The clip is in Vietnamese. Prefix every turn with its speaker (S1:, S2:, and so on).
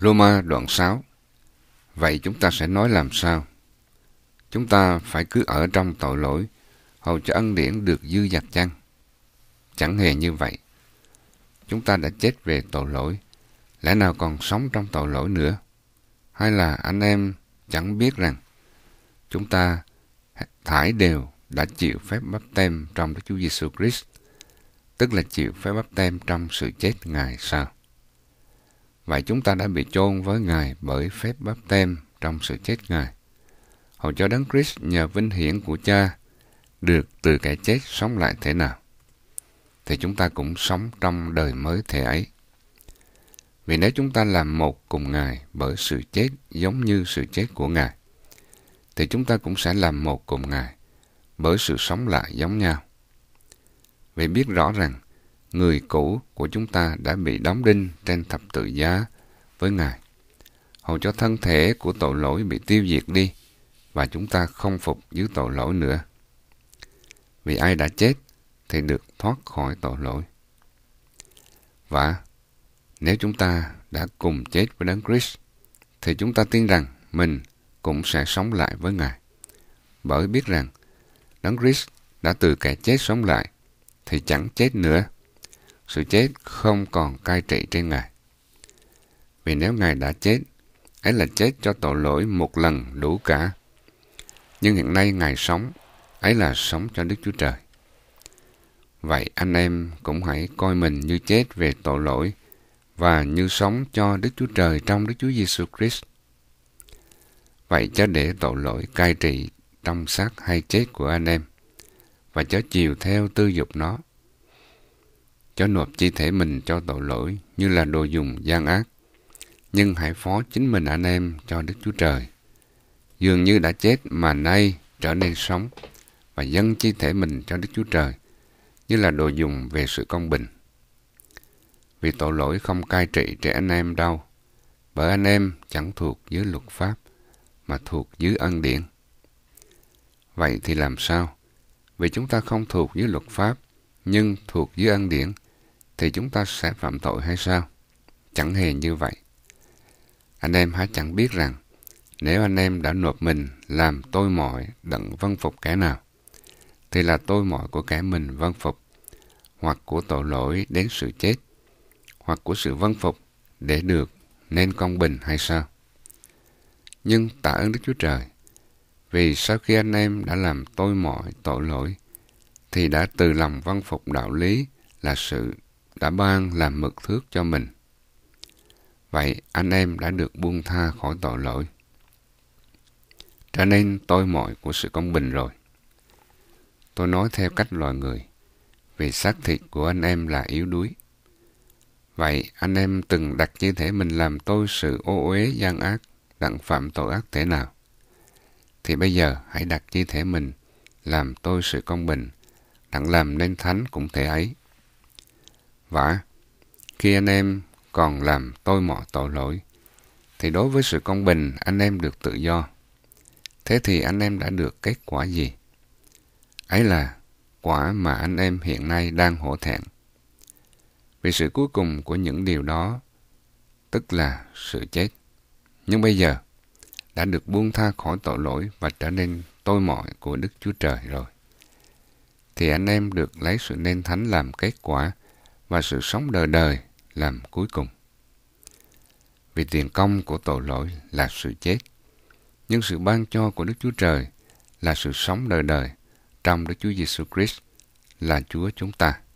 S1: Roma đoạn 6 Vậy chúng ta sẽ nói làm sao? Chúng ta phải cứ ở trong tội lỗi, hầu cho ân điển được dư dặt chăng? Chẳng hề như vậy. Chúng ta đã chết về tội lỗi, lẽ nào còn sống trong tội lỗi nữa? Hay là anh em chẳng biết rằng chúng ta thải đều đã chịu phép bắp tem trong Đức Chúa Giêsu Christ, tức là chịu phép bắp tem trong sự chết Ngài sao? và chúng ta đã bị chôn với Ngài bởi phép báp tem trong sự chết Ngài. Hầu cho Đấng Christ nhờ vinh hiển của Cha được từ cái chết sống lại thế nào, thì chúng ta cũng sống trong đời mới thế ấy. Vì nếu chúng ta làm một cùng Ngài bởi sự chết giống như sự chết của Ngài, thì chúng ta cũng sẽ làm một cùng Ngài bởi sự sống lại giống nhau. Vì biết rõ rằng người cũ của chúng ta đã bị đóng đinh trên thập tự giá với Ngài, hầu cho thân thể của tội lỗi bị tiêu diệt đi và chúng ta không phục dưới tội lỗi nữa. Vì ai đã chết thì được thoát khỏi tội lỗi. Và nếu chúng ta đã cùng chết với Đấng Christ thì chúng ta tin rằng mình cũng sẽ sống lại với Ngài. Bởi biết rằng Đấng Christ đã từ kẻ chết sống lại thì chẳng chết nữa sự chết không còn cai trị trên Ngài. Vì nếu Ngài đã chết, ấy là chết cho tội lỗi một lần đủ cả. Nhưng hiện nay Ngài sống, ấy là sống cho Đức Chúa Trời. Vậy anh em cũng hãy coi mình như chết về tội lỗi và như sống cho Đức Chúa Trời trong Đức Chúa Giêsu Christ. Vậy cho để tội lỗi cai trị trong xác hay chết của anh em và chớ chiều theo tư dục nó cho nộp chi thể mình cho tội lỗi như là đồ dùng gian ác. Nhưng hãy phó chính mình anh em cho Đức Chúa Trời. Dường như đã chết mà nay trở nên sống và dâng chi thể mình cho Đức Chúa Trời như là đồ dùng về sự công bình. Vì tội lỗi không cai trị trẻ anh em đâu, bởi anh em chẳng thuộc dưới luật pháp mà thuộc dưới ân điển. Vậy thì làm sao? Vì chúng ta không thuộc dưới luật pháp nhưng thuộc dưới ân điển thì chúng ta sẽ phạm tội hay sao? Chẳng hề như vậy. Anh em hãy chẳng biết rằng, nếu anh em đã nộp mình làm tôi mọi đặng văn vâng phục kẻ nào, thì là tôi mọi của kẻ mình văn vâng phục, hoặc của tội lỗi đến sự chết, hoặc của sự văn vâng phục để được nên công bình hay sao? Nhưng tạ ơn Đức Chúa Trời, vì sau khi anh em đã làm tôi mọi tội lỗi, thì đã từ lòng văn phục đạo lý là sự đã ban làm mực thước cho mình. Vậy anh em đã được buông tha khỏi tội lỗi. Trở nên tôi mọi của sự công bình rồi. Tôi nói theo cách loài người, vì xác thịt của anh em là yếu đuối. Vậy anh em từng đặt như thể mình làm tôi sự ô uế gian ác, đặng phạm tội ác thế nào? Thì bây giờ hãy đặt như thể mình làm tôi sự công bình, đặng làm nên thánh cũng thể ấy vả. Khi anh em còn làm tôi mọ tội lỗi, thì đối với sự công bình anh em được tự do. Thế thì anh em đã được kết quả gì? Ấy là quả mà anh em hiện nay đang hổ thẹn. Vì sự cuối cùng của những điều đó, tức là sự chết. Nhưng bây giờ, đã được buông tha khỏi tội lỗi và trở nên tôi mọi của Đức Chúa Trời rồi. Thì anh em được lấy sự nên thánh làm kết quả và sự sống đời đời làm cuối cùng. Vì tiền công của tội lỗi là sự chết, nhưng sự ban cho của Đức Chúa Trời là sự sống đời đời trong Đức Chúa Giêsu Christ là Chúa chúng ta.